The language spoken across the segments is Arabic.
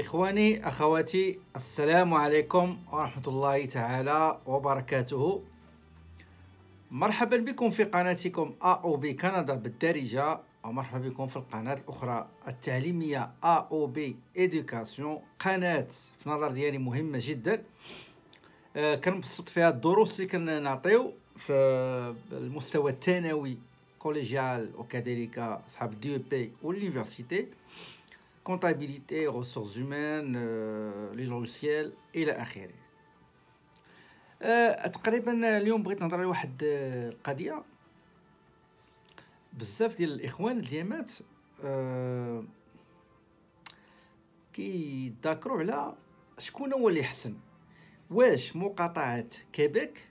إخواني أخواتي السلام عليكم ورحمة الله تعالى وبركاته مرحبا بكم في قناتكم أو كندا بالدارجة ومرحبا بكم في القناة الأخرى التعليمية أو Education إدوكاسيون قناة في نظر ديالي مهمة جدا آه، كنبسط فيها الدروس اللي كنعطيو في المستوى الثانوي كوليجيال وكذلك أصحاب الدي بي واليونيفرسيتي comptabilité, ressources humaines, euh, et la الى Euh, تقريبا اليوم بغيت نهضر على واحد آه، القضيه بزاف ديال الاخوان اليامات أه كيتذاكروا على شكون هو اللي حسن واش مقاطعه كيبيك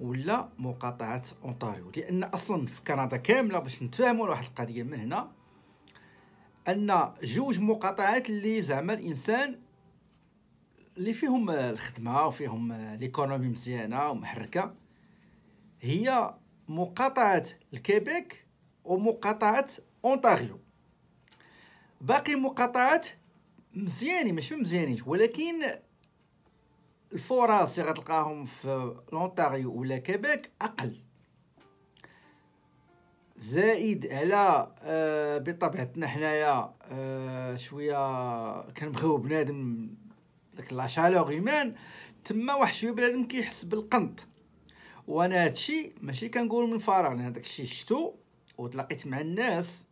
ولا مقاطعه اونتاريو لان اصلا في كندا كامله باش نتفاهموا واحد القضيه من هنا ان جوج مقاطعات اللي زعما الانسان اللي فيهم الخدمه وفيهم ليكونومي مزيانه ومحركه هي مقاطعه الكيبيك ومقاطعه اونتاريو باقي مقاطعات مزيانين ماشي مزيانين ولكن الفرص اللي غتلقاهم في لونتاريو ولا كيبيك اقل زائد على آه بطبيعتنا حنايا آه شويه كنبغيو بنادم داك لاشالوغ يمان تما واحد شويه بنادم كيحس بالقنط وانا هادشي ماشي كنقول من فراغ لان داكشي شتو وتلاقيت مع الناس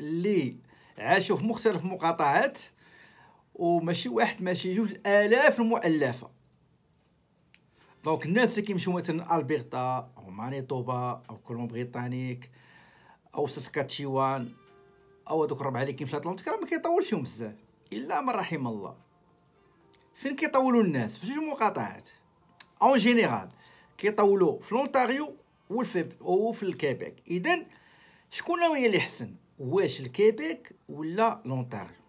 اللي عاشوا في مختلف المقاطعات وماشي واحد ماشي جوج الاف المؤلفه دونك الناس اللي كيمشيو مثلا البرتا او مانيتوبا او كولومب بريطانيك او ساسكاتشيوان او هذوك الربعه اللي كيمشيو لاتلانتيك راه ما كيطولش فيهم بزاف الا من رحم الله فين كيطولوا الناس في جوج مقاطعات اون جينيرال كيطولوا في لونتاريو وفي الكيبيك اذا شكون هي اللي حسن واش الكيبيك ولا لونتاريو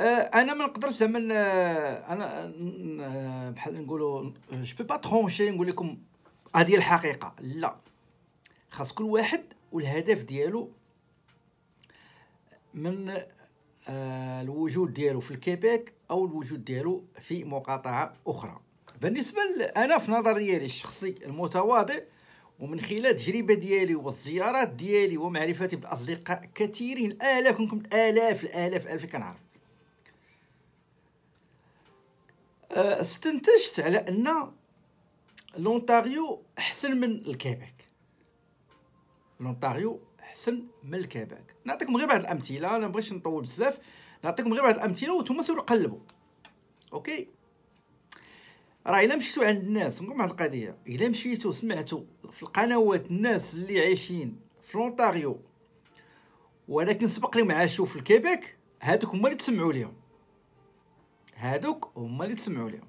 آه، انا ما نقدرش زعما آه، انا آه، بحال نقولوا جو بو با ترونشي نقول لكم هذه الحقيقه لا خاص كل واحد والهدف ديالو من الوجود ديالو في الكيبيك او الوجود ديالو في مقاطعه اخرى بالنسبه انا في نظري الشخصي المتواضع ومن خلال تجربة ديالي والزيارات ديالي ومعرفتي بالاصدقاء كثيرين الاف كنكم الالاف الالاف الالاف كنعرف آه، استنتجت على ان لونتاريو احسن من الكيبيك لونتاريو احسن من الكيبيك نعطيكم غير بعض الامثله انا مبغيتش نطول بزاف نعطيكم غير بعض الامثله وانتم سيروا قلبوا اوكي راه الا مشيتو عند الناس نقول واحد القضيه الا مشيتو سمعتو في القنوات الناس اللي عايشين في لونتاريو ولكن سبق لي معاشو في الكيبيك هادوك هما اللي تسمعوا ليهم هادوك هما اللي تسمعوا لهم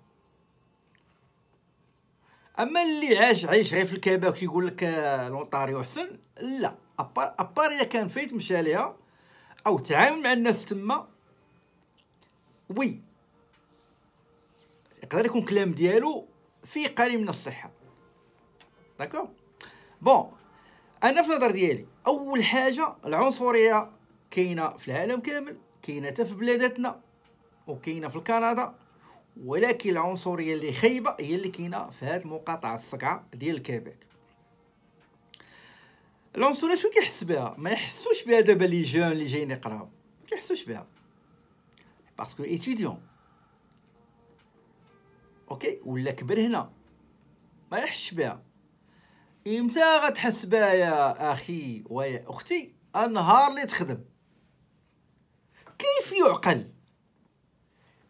اما اللي عاش عايش غير في الكابا وكيقول لك آه، لونطاريو احسن لا ابار ابار الا كان فايت مشى ليها او تعامل مع الناس تما وي يقدر يكون كلام ديالو فيه قليل من الصحه داكو بون انا في النظر ديالي اول حاجه العنصريه كاينه في العالم كامل كاينه حتى في بلاداتنا وكاينه في كندا ولكن العنصريه اللي خايبه هي اللي كاينه في هذه المقاطعه الصقعه ديال الكيبيك العنصريه شنو كيحس بها ما يحسوش بها دابا لي جون اللي جايين يقراو ما كيحسوش بها باسكو ايتيديون اوكي ولا كبر هنا ما يحش بها امتى غتحس بها يا اخي ويا اختي النهار اللي تخدم كيف يعقل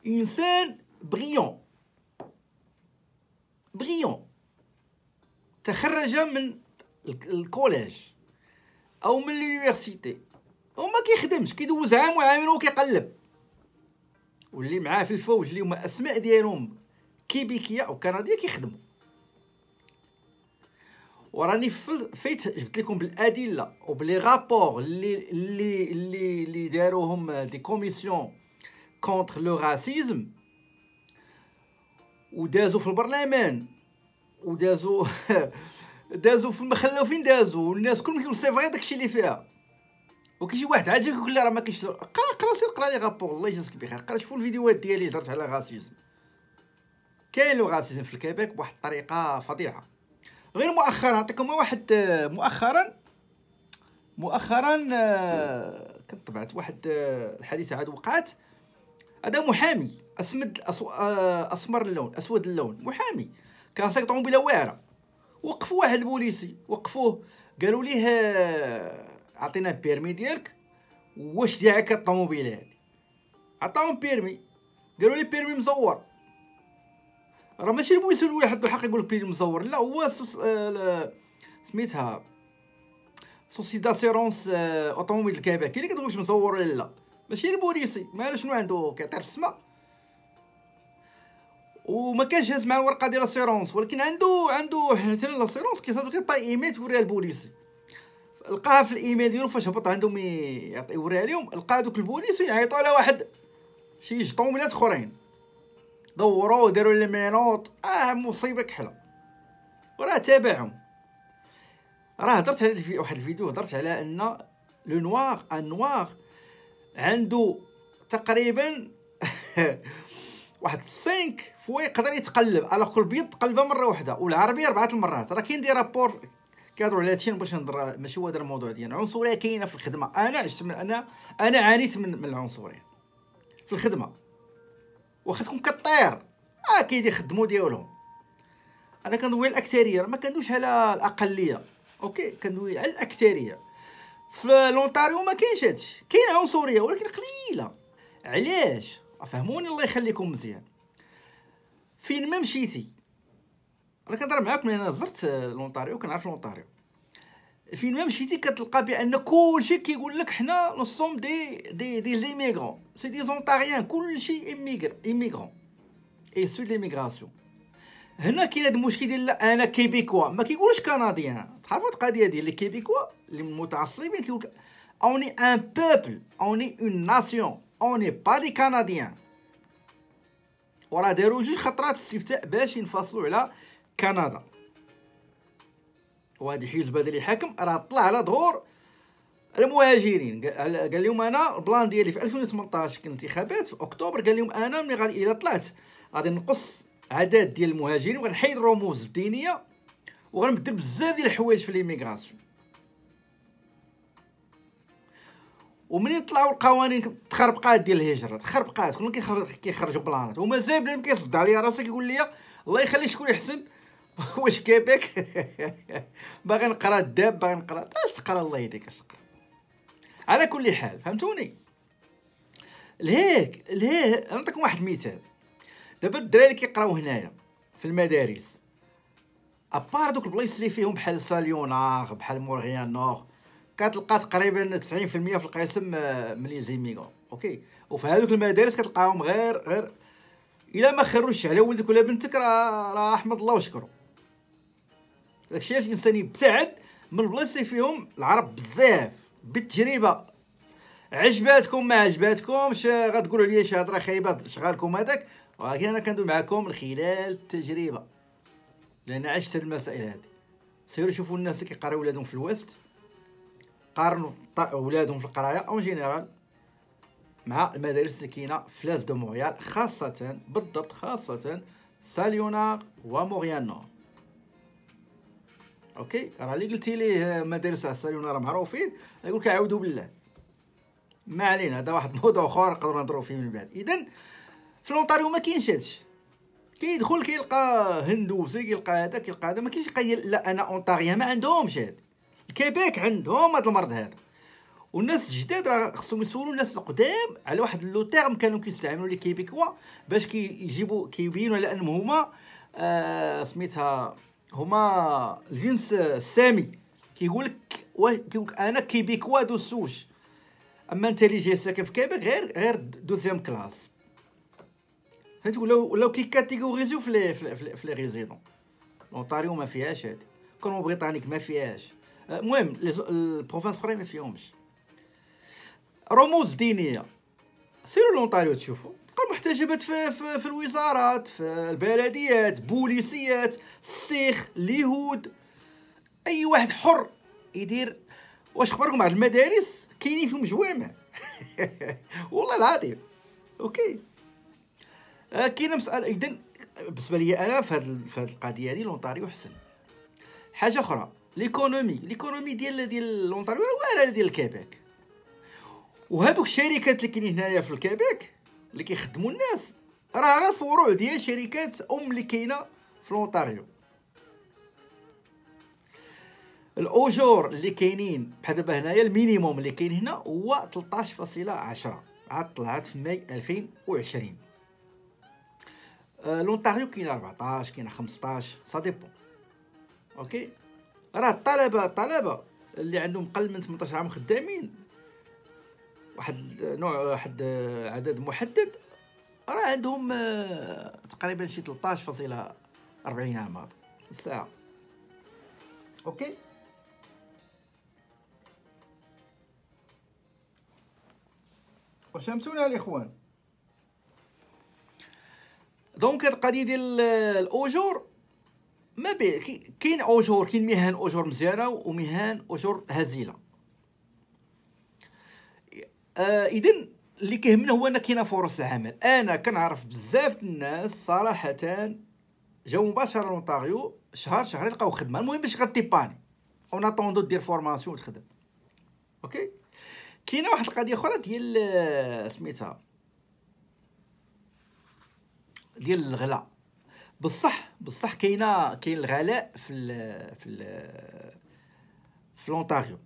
إنسان brillant. Brillant. تخرج من الكوليج أو من اليونيفرسيتي وما كيخدمش كيدوز عام وعامين وكيقلب واللي معاه في الفوج اللي هما اسماء ديالهم كيبيكيه او كنديه كيخدموا وراني فايت جبت لكم بالادله وبلي رابور اللي اللي, اللي داروهم دي كوميسيون كونتر لو راسيزم ودازو في البرلمان ودازو دازو في المخلة وفين دازو والناس كلهم كيقولوا سي فغي داكشي اللي فيها وكاين شي واحد عاد يقول لي راه ما كاينش قرا قرا سير قرا لي غابور الله يجازيك بخير قرا شوف الفيديوهات ديالي هضرت على الراسيزم كاين لو راسيزم في الكيبيك euh, بواحد الطريقه فظيعه غير مؤخرا نعطيكم واحد مؤخرا مؤخرا كنت طبعت واحد الحادثه عاد وقعت هذا محامي اسمد أسو... آه، اسمر اللون اسود اللون محامي كان سايق طوموبيله واعره وقفوا واحد البوليسي وقفوه قالوا ليه آه، عطينا بيرمي ديالك واش ديالك الطوموبيله هذه عطاهم بيرمي قالوا لي بيرمي مزور راه ماشي البوليس الاول عنده حق يقول لك بيرمي مزور لا هو سوس... آه، سميتها سوسي داسيرونس اوتوموبيل الكباكي اللي كتقول واش مزور ولا لا ماشي البوليسي ما شنو عنده كيطير في السما وما كانش هاز مع الورقه ديال لاسيرونس ولكن عنده عنده حتى لاسيرونس كيصاوب غير باي ايميل توريها البوليسي لقاها في الايميل ديالو فاش هبط عندهم يعطي يوريها لهم لقى دوك البوليسي يعيطوا على واحد شي جطوميلات اخرين دوروا وداروا لي مينوط اه مصيبه كحله وراه تابعهم راه هضرت على في واحد الفيديو هضرت على ان لو نوار ان نوار عنده تقريبا واحد 5 فوا يقدر يتقلب على كل البيض تقلبه مره واحده والعربي اربعه المرات راه كاين دي رابور كادرو على هادشي باش نهضر ماشي هو هذا الموضوع ديالنا العنصريه كاينه في الخدمه انا عشت من انا انا عانيت من, من العنصريه في الخدمه واخا تكون كطير اه كاين اللي خدمو ديالهم انا كندوي على الاكثريه ما كندوش على الاقليه اوكي كندوي على الاكثريه في لونتاريو ما كاينش هادشي كاين عنصريه ولكن قليله علاش فهموني الله يخليكم مزيان فين ما مشيتي انا كنهضر معاك من هنا زرت لونتاريو كنعرف لونتاريو فين ما مشيتي كتلقى بان كلشي كيقول لك حنا نصوم دي دي دي ليميغرون سي دي زونتاريان كلشي ايميغر ايميغرون اي سو ميغراسيون هنا كاين هذا المشكل ديال انا كيبيكوا ما كيقولوش كنديان تعرفوا القضيه ديال لي كيبيكوا اللي متعصبين كيقول اوني ان بوبل اوني اون ناسيون اوني با دي كنديان وراه داروا جوج خطرات استفتاء باش ينفصلوا على كندا وهاد الحزب هذا اللي حاكم راه طلع على ظهور المهاجرين قال لهم انا البلان ديالي في 2018 كانت انتخابات في اكتوبر قال لهم انا ملي غادي الا طلعت غادي نقص عدد ديال المهاجرين وغنحيد الرموز الدينيه وغنبدل بزاف ديال الحوايج في ليميغراسيون ومنين طلعوا القوانين تخربقات ديال الهجره تخربقات كلهم كيخرجوا بلانات ومازال بلا كيصد عليا راسي كيقول لي الله يخلي شكون يحسن واش كيبك باغي نقرا الداب باغي نقرا اش تقرا الله يهديك اش تقرا على كل حال فهمتوني لهيك لهيه نعطيكم واحد المثال دابا الدراري اللي كيقراو هنايا في المدارس ابار دوك البلايص اللي فيهم بحال ساليونار بحال مورغيان نور كتلقى تقريبا 90% في القسم آه، من لي اوكي وفي هذوك المدارس كتلقاهم غير غير الا ما خرجش على ولدك ولا بنتك راه راه احمد الله وشكرو داكشي علاش الانسان يبتعد من البلايص اللي فيهم العرب بزاف بالتجربه عجباتكم ما عجباتكمش غتقولوا لي شي هضره خايبه شغالكم هذاك ولكن انا كندوي معكم من خلال التجربه لان عشت المسائل هذه سيروا شوفوا الناس اللي كيقراو ولادهم في الوست قارنوا ولادهم في القرايه اون جينيرال مع المدارس اللي كاينه في لاس دو مونريال خاصه بالضبط خاصه ساليونار وموريال نور اوكي راه اللي قلتي ليه مدارس ساليونار معروفين يقول لك اعوذ بالله ما علينا هذا واحد الموضوع اخر نقدروا نهضروا فيه من بعد اذا في لونتاريو ما كاينش هادشي كيدخل كيلقى هندوسي كيلقى هذا كيلقى هذا ما كاينش قايل لا انا اونتاريا ما عندهمش هاد الكيبيك عندهم هاد المرض هذا والناس الجداد راه خصهم يسولوا الناس القدام على واحد لو تيرم كانوا كيستعملوا لي كيبيكوا باش كيجيبوا كي كيبينوا على انهم هما آه سميتها هما الجنس السامي كيقول لك كيقول انا كيبيكوا دو السوش اما انت اللي جاي ساكن في كيبك غير غير دوزيام كلاس فهمت ولاو ولاو كيكاتيغوريزيو في لي في لي ريزيدون لونتاريو ما فيهاش هادي كونو بريطانيك ما فيهاش أه، المهم البروفانس اخرى ما فيهمش رموز دينيه سيرو لونتاريو تشوفوا تلقى محتجبات في, في, في الوزارات في البلديات بوليسيات السيخ اليهود اي واحد حر يدير واش خبركم على المدارس كاينين فيهم جوامع والله العظيم اوكي آه كاينه مساله اذا بالنسبه لي انا في هذه في هذه القضيه هذه لونتاريو حسن حاجه اخرى ليكونومي ليكونومي ديال ديال لونتاريو واعره ديال الكيبيك وهذوك الشركات اللي كاينين هنايا في الكيبيك اللي كيخدموا الناس راه غير فروع ديال شركات ام اللي كاينه في لونتاريو الاجور اللي كاينين بحال دابا هنايا المينيموم اللي كاين هنا هو 13.10 عاد طلعت في ماي 2020 آه، لونتاريو كاين 14 كاين 15 سا ديبو اوكي راه الطلبه الطلبه اللي عندهم اقل من 18 عام خدامين واحد نوع واحد عدد محدد راه عندهم آه، تقريبا شي 13.40 عام الساعه اوكي okay. فهمتونا الاخوان دونك القضيه ديال الاجور ما كاين اجور كاين مهن اجور مزيانه ومهن اجور هزيله آه، اذا اللي كيهمنا هو ان كاينه فرص العمل انا كنعرف بزاف الناس صراحه جاو مباشره لونطاريو شهر شهرين لقاو خدمه المهم باش غتيباني اون اتوندو دير فورماسيون وتخدم اوكي كاينه واحد القضيه اخرى ديال آه، سميتها ديال الغلاء بصح بصح كاينه كاين الغلاء في الـ في الـ في لونتاريو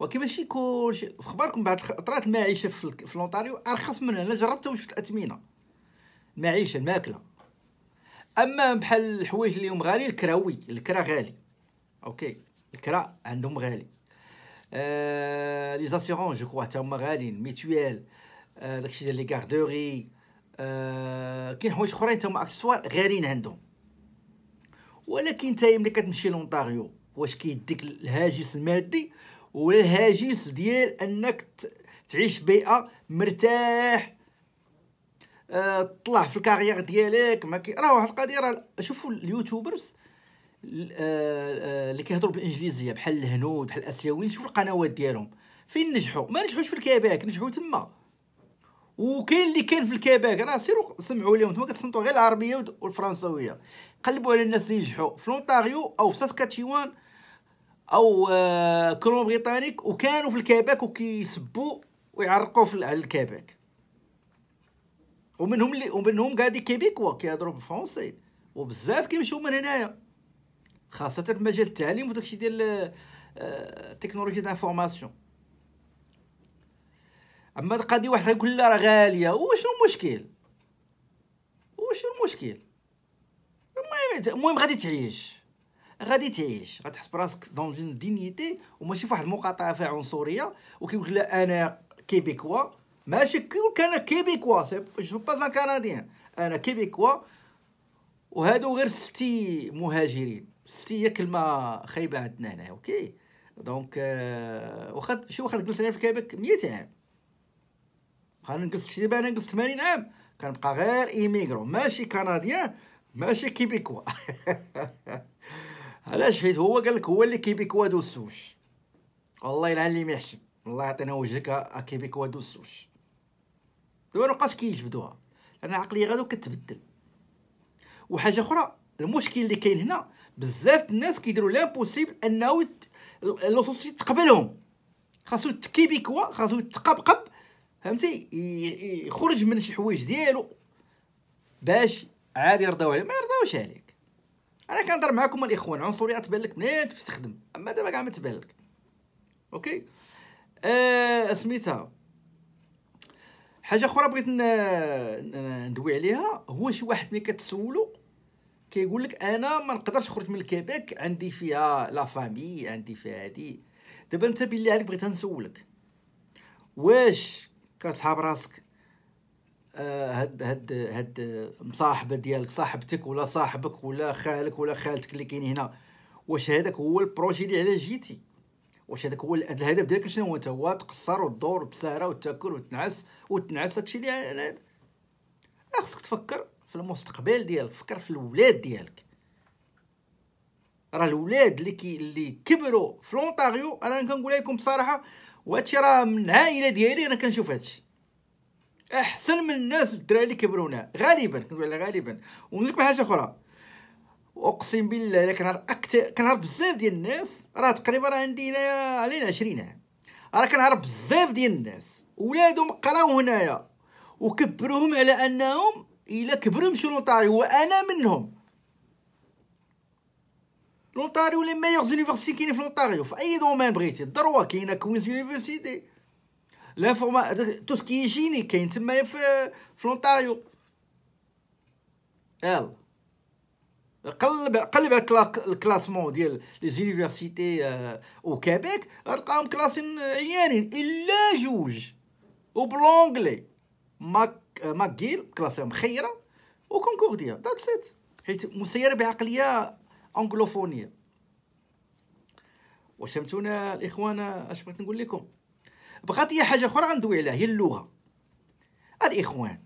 وكي ماشي كلشي في خباركم بعد طرات المعيشه في لونتاريو ارخص من هنا جربتها وشفت الاثمنه المعيشه الماكله اما بحال الحوايج اليوم غالي الكراوي الكرا غالي اوكي الكرا عندهم غالي لي زاسيرونس جو كوا حتى هما غاليين ميتويال داكشي ديال لي كاردوري كاين حوايج اخرين حتى هما اكسسوار غاليين عندهم ولكن نتايا ملي كتمشي لونتاريو واش كيديك الهاجس المادي ولا الهاجس ديال انك تعيش بيئه مرتاح آه، تطلع في الكارير ديالك ما كي راه واحد القضيه راه شوفوا اليوتيوبرز اللي آه، آه، كيهضروا بالانجليزيه بحال الهنود بحال الاسيويين شوف القنوات ديالهم فين نجحوا ما نجحوش في الكيباك نجحوا تما وكاين اللي كان في الكيباك راه سيروا سمعوا لهم تما كتصنتوا غير العربيه والفرنسويه قلبوا على الناس اللي نجحوا في لونتاريو او في ساسكاتشيوان او آه، كولون بريطانيك وكانوا في الكيباك وكيسبوا ويعرقوا في الكيباك ومنهم اللي ومنهم كاع دي كيبيكوا كيهضروا بالفرنسي وبزاف كيمشيو من هنايا خاصه في مجال التعليم وداكشي ديال آه، التكنولوجيا ديال الانفورماسيون اما القضيه واحد يقول لا راه غاليه وشنو المشكل وشنو المشكل المهم المهم غادي تعيش غادي تعيش غتحس براسك دون اون دينيتي وماشي فواحد المقاطعه فيها عنصريه وكيقول لا انا كيبيكوا ماشي كيقول انا كيبيكوا جو با كنديان انا كيبيكوا وهادو غير ستي مهاجرين ستيه كلمة خايبة عندنا هنا اوكي دونك آه واخا شي واخا تجلس في كيبك 100 عام خلينا نجلس شي دابا انا نجلس 80 عام كنبقى غير ايميغرو ماشي كنديان ماشي كيبيكوا علاش حيت هو قال لك هو اللي كيبيكوا دو السوش والله الا اللي محشم الله يعطينا وجهك آه، كيبيكوا دو السوش دابا مابقاش كيجبدوها لان العقليه غادو كتبدل وحاجه اخرى المشكل اللي كاين هنا بزاف الناس كيديروا لامبوسيبل انه لوسوسيتي تقبلهم خاصو التكيبيكوا خاصو يتقبقب فهمتي يخرج من شي حوايج ديالو باش عاد يرضاو عليه ما يرضاوش عليك انا كنهضر معكم الاخوان عنصريه تبان لك منين تستخدم اما دابا كاع ما تبان لك اوكي آه سميتها حاجه اخرى بغيت ندوي عليها هو شي واحد ملي كتسولو كيقول لك انا ما نقدرش نخرج من كيبيك عندي فيها لا فامي عندي فيها هادي دابا انت بالله عليك بغيت نسولك واش كتحاب راسك آه، هاد هاد هاد مصاحبه ديالك صاحبتك ولا صاحبك ولا خالك ولا خالتك اللي كاين هنا واش هذاك هو البروجي اللي علاش جيتي واش هذاك هو الهدف ديالك شنو هو هو تقصر وتدور بسهره وتاكل وتنعس وتنعس هادشي اللي آه، خصك تفكر في المستقبل ديالك فكر في الولاد ديالك راه الولاد اللي كي اللي كبروا في لونتاريو انا كنقول لكم بصراحه وهادشي راه من العائله ديالي انا كنشوف هادشي احسن من الناس الدراري اللي كبروا هنا غالبا كنقول غالبا ونقول حاجه اخرى اقسم بالله الا كنعرف اكثر كنعرف بزاف ديال الناس راه تقريبا راه عندي هنايا علينا 20 عام راه كنعرف بزاف ديال الناس ولادهم قراو هنايا وكبروهم على انهم الا كبر يمشيو لونتاريو وانا منهم لونتاريو لي ميور زونيفرسيتي كاينين في لونتاريو في اي دومين بغيتي الدروا كاينه كوينز يونيفرسيتي لا فورما تو سكي يجيني كاين تمايا في في لونتاريو ال قلب قلب الكلاسمون ديال لي زونيفرسيتي آه، او كيبيك غتلقاهم كلاسين عيانين الا جوج وبلونغلي ماك ماكيل كلاسيهم خيره وكونكورديا ذاتس ات حيت مسيره بعقليه انجلوفونيه واش فهمتونا الاخوان اش بغيت نقول لكم بقات لي حاجه اخرى غندوي عليها هي اللغه الاخوان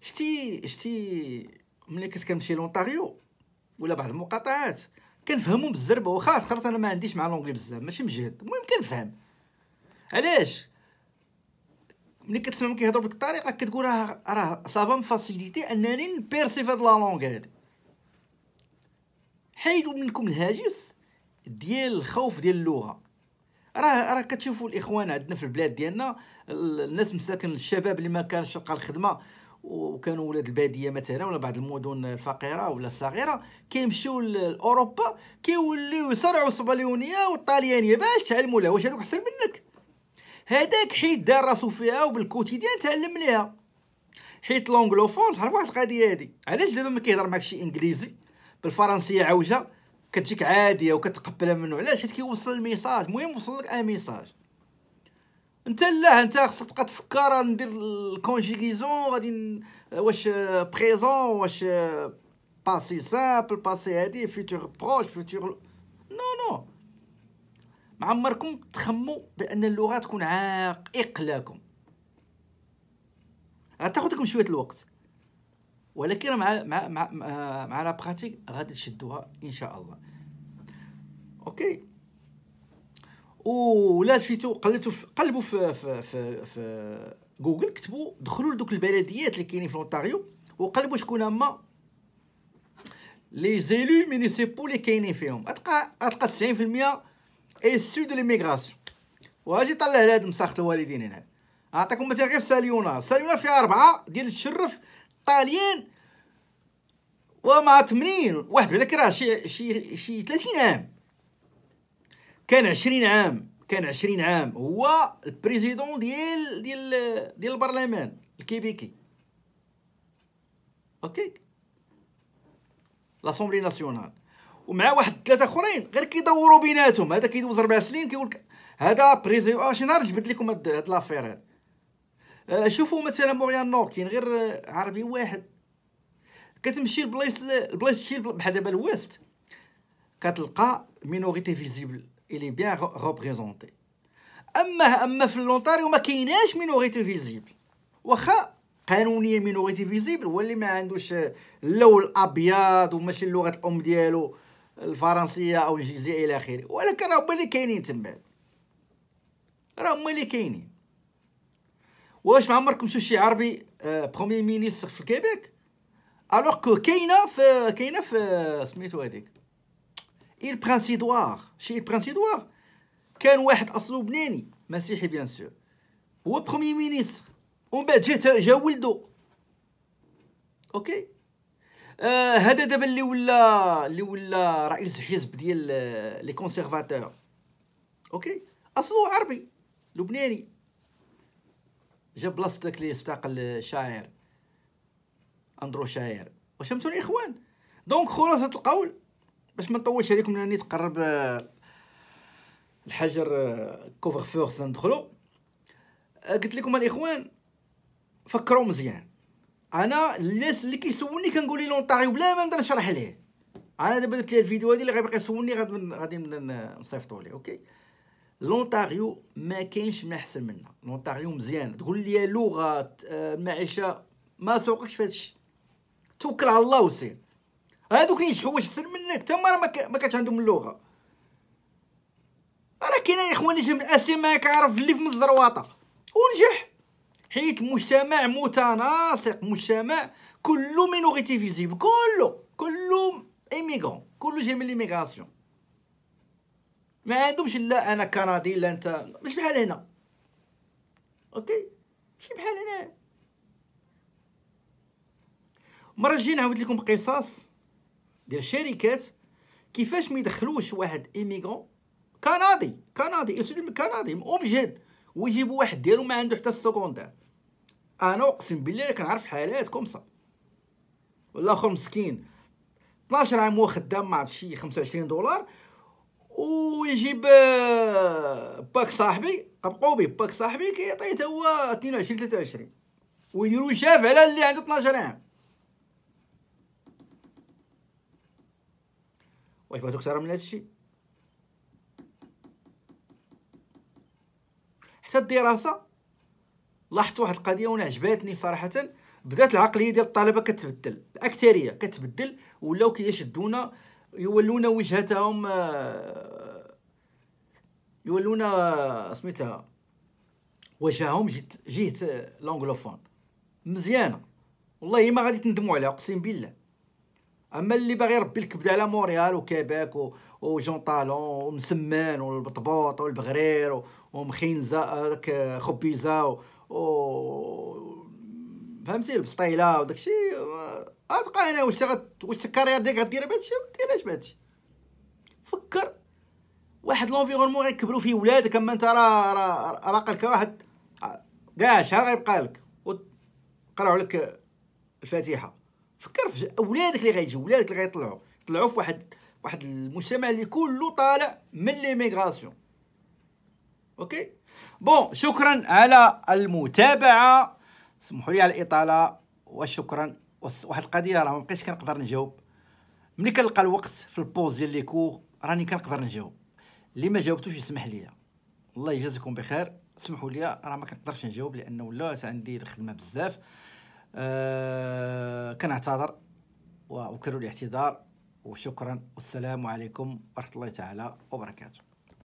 شتي شتي ملي كنت كنمشي لونتاريو ولا بعض المقاطعات كنفهمهم بالزربه واخا خاطر انا ما عنديش مع لونجلي بزاف ماشي مجهد المهم كنفهم علاش ملي كتسمع كيهضر بديك الطريقه كتقول راه راه سافا مفاسيليتي انني نبيرسيف هاد لا لونغ هادي حيدوا منكم الهاجس ديال الخوف ديال اللغه راه راه كتشوفوا الاخوان عندنا في البلاد ديالنا الناس مساكن الشباب اللي ما كانش لقى الخدمه وكانوا ولاد الباديه مثلا ولا بعض المدن الفقيره ولا الصغيره كيمشيو لاوروبا كيوليو يصرعوا الصبليونيه والطاليانيه باش تعلموا لها واش هذوك احسن منك هذاك حيت دار راسو فيها وبالكوتيديان تعلم ليها حيت لونغلوفون تعرف واحد القضيه هادي علاش دابا ما كيهضر معاك شي انجليزي بالفرنسيه عوجه كتجيك عاديه وكتقبلها منه علاش حيت كيوصل الميساج المهم وصل لك ان ميساج انت لا انت خصك تبقى تفكر ندير الكونجيغيزون غادي واش بريزون واش باسي سامبل باسي هادي فيتور بروش فيتور ما عمركم تخموا بان اللغه تكون عائق لكم غتاخذ لكم شويه الوقت ولكن مع مع مع مع لا براتيك غادي تشدوها ان شاء الله اوكي لا لفيتو قلبتو في قلبوا في في في, في جوجل كتبوا دخلوا لدوك البلديات اللي كاينين في اونتاريو وقلبوا شكون هما لي زيلو مينيسيبو اللي كاينين فيهم غتلقى غتلقى 90% ايسو دو ليميغراسيون واجي طلع لهاد مساخه الوالدين هنا نعطيكم مثال غير ساليونار ساليونار فيها أربعة ديال التشرف طاليان ومع 80 واحد بعدا راه شي شي شي 30 عام كان 20 عام كان 20 عام هو البريزيدون ديال ديال ديال البرلمان الكيبيكي اوكي لاسومبلي ناسيونال ومع واحد ثلاثه اخرين غير كيدوروا بيناتهم هذا كيدوز اربع سنين كيقول لك هذا بريزي اه شي نهار جبد لكم هاد لافير هاد آه، شوفوا مثلا موريان نور كاين يعني غير عربي واحد كتمشي لبلايص البلايص شي بحال دابا الويست كتلقى مينوريتي فيزيبل الي بيان ريبريزونتي اما اما في لونتاريو ما كايناش مينوريتي فيزيبل واخا قانونيا مينوريتي فيزيبل هو اللي ما عندوش اللون الابيض وماشي اللغه الام ديالو الفرنسيه او الانجليزيه الى اخره ولكن هما اللي كاينين تما راه هما اللي كاينين واش ما عمركم شفتوا شي عربي برومي آه، مينيستر في الكيبيك الوغ كو كاينه في كاينه في آه، سميتو هذيك ايل برانس إدوار شي إل برانس إدوار كان واحد أصله لبناني مسيحي بيان سور هو بخومي مينيستر ومن بعد جا جا ولدو أوكي آه، هذا دابا اللي ولا اللي ولا رئيس حزب ديال آه، لي كونسيرفاتور اوكي اصله عربي لبناني جا بلاصتك داك اللي استقل شاعر اندرو شاعر واش فهمتوني اخوان دونك خلاصه القول باش ما نطولش عليكم لاني تقرب آه، الحجر كوفر فورس ندخلو قلت لكم الاخوان فكروا مزيان انا الناس اللي كيسولني كنقول لهم لونطاري بلا ما نبدا نشرح ليه انا دابا درت ليه الفيديو هادي اللي غيبقى يسولني غادي نصيفطو ليه اوكي لونتاريو ما كاينش ما احسن منها لونتاريو مزيان تقول لي لغه المعيشه آه، ما سوقكش في هادشي توكل على الله وسير هادوك اللي يشحوش احسن منك تما راه ما كانش عندهم اللغه راه كاين يا اخوان جا من اسيا ما كيعرف اللي في الزرواطه ونجح حيت مجتمع متناسق مجتمع كله مينوريتي فيزيبل كله كله ايميغرون كله جاي من ليميغراسيون ما عندهمش لا انا كندي لا انت مش بحال هنا اوكي شي بحال هنا مره جينا عاودت لكم قصص ديال الشركات كيفاش ما يدخلوش واحد ايميغرون كندي كندي يسود كندي اوبجيد ويجيبوا واحد ديالو ما عنده حتى السكوندير انا اقسم بالله انا كنعرف حالات كومسا والاخر مسكين 12 عام هو خدام مع شي 25 دولار ويجيب آه، باك صاحبي به باك صاحبي كيعطيه حتى هو 22 23 ويديروا شاف على اللي عنده 12 عام واش بغيتو اكثر من هادشي حتى الدراسه لاحظت واحد القضيه وانا عجبتني صراحه بدات العقليه ديال الطلبه كتبدل الاكثريه كتبدل ولاو كيشدونا يولونا وجهتهم آه، يولونا سميتها وجههم جهه جيت آه، لونغلوفون مزيانه والله ما غادي تندموا عليها اقسم بالله اما اللي باغي يربي الكبده على موريال وكيباك وجون طالون ومسمان والبطبوط والبغرير ومخينزه آه، داك خبيزه و فهمتي البسطيله وداك الشيء آه، اتبقى انا واش واش الكارير ديالك غديرها بهذا الشيء ما ديرهاش بهذا الشيء فكر واحد لونفيرونمون غيكبروا فيه ولادك اما انت راه راه باقي لك واحد كاع آه، شهر غيبقى لك وقراو لك الفاتحه فكر في اولادك اللي غيجيو ولادك اللي غيطلعوا يطلعوا في واحد واحد المجتمع اللي كله طالع من ليميغراسيون اوكي بون شكرا على المتابعه سمحوا لي على الاطاله وشكرا واحد القضيه راه ما بقيتش كنقدر نجاوب ملي كنلقى الوقت في البوز ديال لي كور راني كنقدر نجاوب اللي ما جاوبتوش يسمح لي الله يجازيكم بخير سمحوا لي راه ما كنقدرش نجاوب لانه ولات عندي الخدمه بزاف آه كنعتذر واكرر الاعتذار وشكرا والسلام عليكم ورحمه الله تعالى وبركاته